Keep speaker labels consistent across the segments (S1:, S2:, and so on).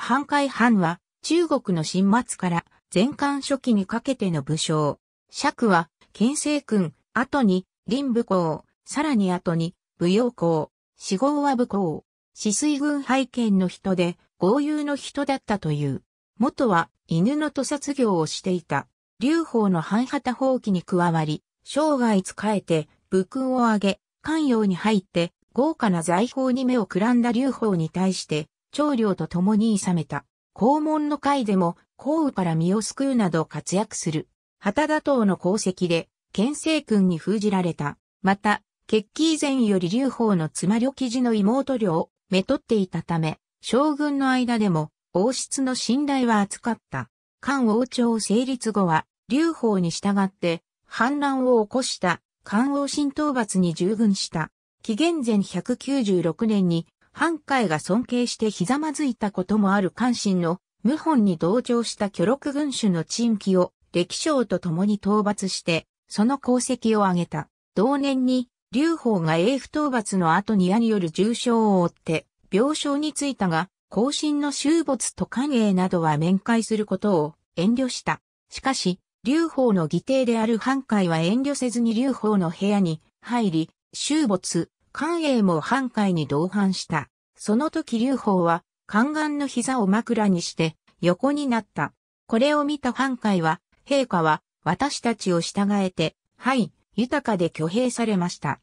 S1: 半海藩は中国の新末から前漢初期にかけての武将。釈は、県政君、後に、林武功、さらに後に、武陽公、死号は武功、死水軍拝見の人で、豪遊の人だったという。元は、犬の屠殺業をしていた。劉邦の半旗放棄に加わり、生涯仕えて、武勲を挙げ、寛容に入って、豪華な財宝に目をくらんだ劉邦に対して、長領と共に諌めた。公門の会でも、降雨から身を救うなど活躍する。旗田党の功績で、県政君に封じられた。また、決起以前より劉邦の妻旅記事の妹領目取っていたため、将軍の間でも王室の信頼は厚かった。漢王朝成立後は、劉邦に従って反乱を起こした漢王新討伐に従軍した。紀元前196年に半海が尊敬してひざまずいたこともある関心の、謀反に同調した巨禄軍主の陳記を、歴将と共に討伐して、その功績を挙げた。同年に、劉邦が英府討伐の後に矢による重傷を負って、病床についたが、後進の終没と官営などは面会することを遠慮した。しかし、劉邦の義弟である半海は遠慮せずに劉邦の部屋に入り、終没、関英も半海に同伴した。その時劉邦は、宦官の膝を枕にして、横になった。これを見た半海は、陛下は、私たちを従えて、はい、豊かで挙兵されました。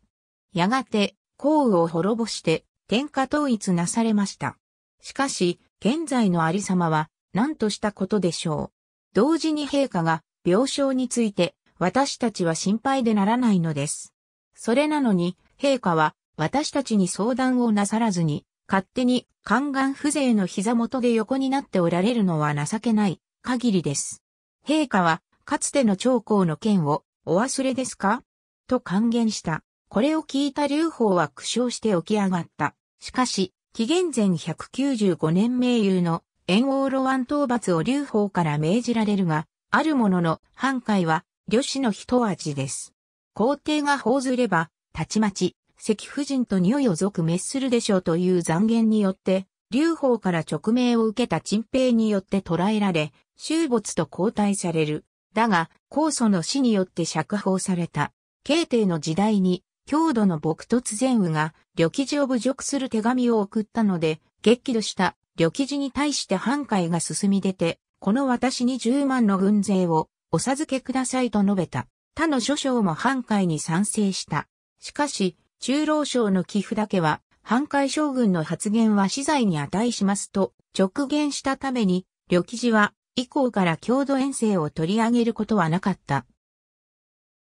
S1: やがて、皇羽を滅ぼして、天下統一なされました。しかし、現在の有様は、何としたことでしょう。同時に陛下が、病床について、私たちは心配でならないのです。それなのに、陛下は私たちに相談をなさらずに、勝手に宦官風情の膝元で横になっておられるのは情けない限りです。陛下は、かつての長江の件をお忘れですかと還元した。これを聞いた劉邦は苦笑して起き上がった。しかし、紀元前195年名優の炎王路湾討伐を劉邦から命じられるが、あるものの、半海は、漁師の一味です。皇帝が報ずれば、たちまち、赤夫人と匂いを属滅するでしょうという残言によって、劉邦から直命を受けた陳平によって捕らえられ、終没と交代される。だが、酵祖の死によって釈放された。慶帝の時代に、郷土の朴突前雨が、旅記事を侮辱する手紙を送ったので、激怒した旅記事に対して反対が進み出て、この私に10万の軍勢をお授けくださいと述べた。他の諸将も反対に賛成した。しかし、中老省の寄付だけは、反海将軍の発言は死罪に値しますと直言したために、旅記事は以降から郷土遠征を取り上げることはなかった。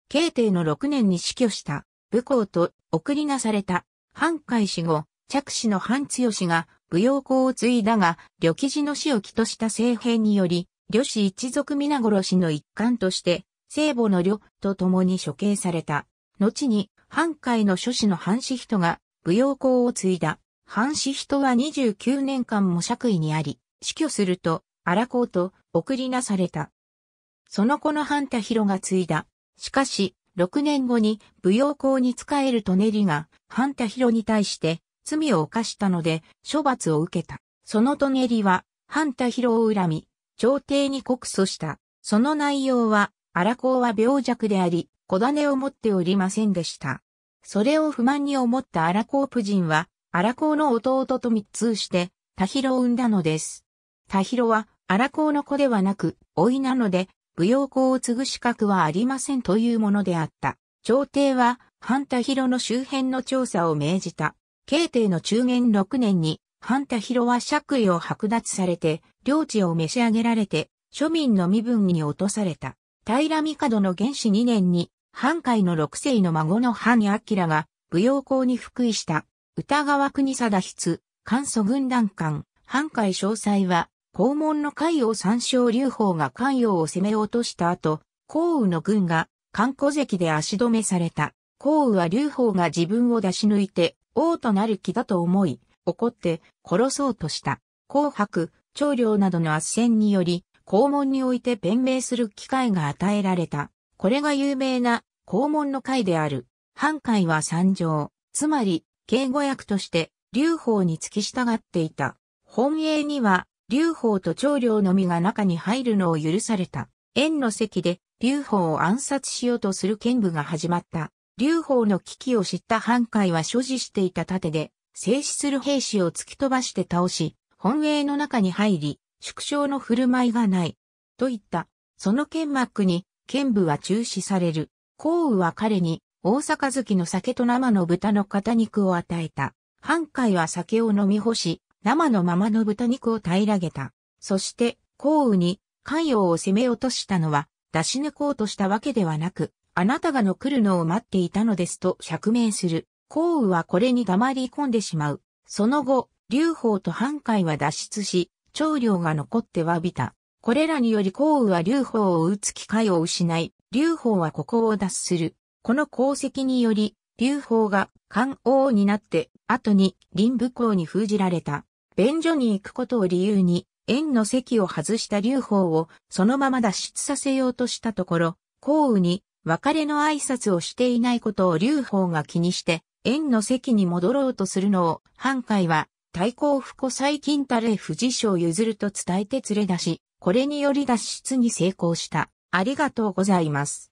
S1: 慶帝の6年に死去した武功と送りなされた反海死後、着手の反強が武用校を継いだが、旅記事の死を起とした政変により、旅氏一族皆殺しの一環として、聖母の旅と共に処刑された。後に半海の諸子の半士人が舞踊校を継いだ。半士人は29年間も爵位にあり、死去すると荒子と送りなされた。その子の半田広が継いだ。しかし、6年後に舞踊校に仕えるとねりが、半田広に対して罪を犯したので、処罰を受けた。そのとねりは、半田広を恨み、朝廷に告訴した。その内容は、荒子は病弱であり、小種を持っておりませんでした。それを不満に思ったアラコープ人は、アラコの弟と密通して、タヒロを産んだのです。タヒロは、アラコの子ではなく、老いなので、舞踊校を継ぐ資格はありませんというものであった。朝廷は、ハンタヒロの周辺の調査を命じた。慶帝の中元6年に、ハンタヒロは爵位を剥奪されて、領地を召し上げられて、庶民の身分に落とされた。平帝の原始2年に、半海の六世の孫の藩に明が、舞踊校に復位した、歌川国貞筆、簡素軍団官、半海詳細は、公門の海洋三将劉邦が関陽を攻め落とした後、皇羽の軍が、関古関で足止めされた。皇羽は劉邦が自分を出し抜いて、王となる気だと思い、怒って殺そうとした。紅白、長領などの圧戦により、公門において弁明する機会が与えられた。これが有名な肛門の会である。半会は参上、つまり、敬語役として、劉邦に付き従っていた。本営には、劉邦と長領のみが中に入るのを許された。縁の席で、劉邦を暗殺しようとする剣舞が始まった。劉邦の危機を知った半会は所持していた盾で、静止する兵士を突き飛ばして倒し、本営の中に入り、縮小の振る舞いがない。と言った。その剣幕に、剣舞は中止される。幸雨は彼に、大阪好きの酒と生の豚の肩肉を与えた。半海は酒を飲み干し、生のままの豚肉を平らげた。そして、幸雨に、関与を攻め落としたのは、出し抜こうとしたわけではなく、あなたがの来るのを待っていたのですと釈明する。幸雨はこれに黙り込んでしまう。その後、劉邦と半海は脱出し、長領が残って詫びた。これらにより項羽は劉邦を撃つ機会を失い、劉邦はここを脱する。この功績により、劉邦が漢王になって、後に林武公に封じられた。便所に行くことを理由に、縁の席を外した劉邦をそのまま脱出させようとしたところ、項羽に別れの挨拶をしていないことを劉邦が気にして、縁の席に戻ろうとするのを、半海は、太閤不古最近たれ不自称譲ると伝えて連れ出し、これにより脱出に成功した。ありがとうございます。